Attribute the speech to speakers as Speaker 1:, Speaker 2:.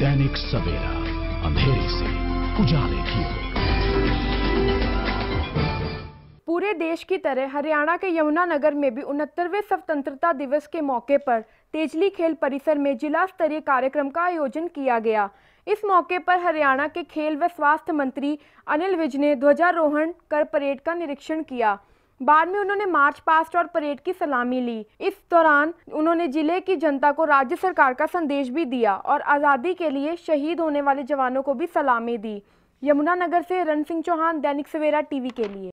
Speaker 1: दैनिक सवेरा अंधेरे से उजाले की
Speaker 2: पूरे
Speaker 3: देश की तरह हरियाणा के यमुनानगर में भी उनहत्तरवें स्वतंत्रता दिवस के मौके पर तेजली खेल परिसर में जिला स्तरीय कार्यक्रम का आयोजन किया गया इस मौके पर हरियाणा के खेल व स्वास्थ्य मंत्री अनिल विज ने ध्वजारोहण कर परेड का निरीक्षण किया बाद में उन्होंने मार्च पास्ट और परेड की सलामी ली इस दौरान उन्होंने जिले की जनता को राज्य सरकार का संदेश भी दिया और आज़ादी के लिए शहीद होने वाले जवानों को भी सलामी दी यमुनानगर से रण सिंह चौहान दैनिक सवेरा टीवी के लिए